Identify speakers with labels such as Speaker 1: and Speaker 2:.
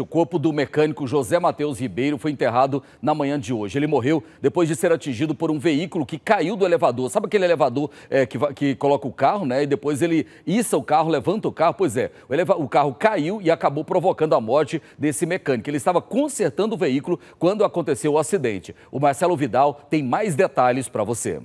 Speaker 1: O corpo do mecânico José Matheus Ribeiro foi enterrado na manhã de hoje. Ele morreu depois de ser atingido por um veículo que caiu do elevador. Sabe aquele elevador é, que, que coloca o carro, né? E depois ele issa o carro, levanta o carro. Pois é, o, eleva... o carro caiu e acabou provocando a morte desse mecânico. Ele estava consertando o veículo quando aconteceu o acidente. O Marcelo Vidal tem mais detalhes para você.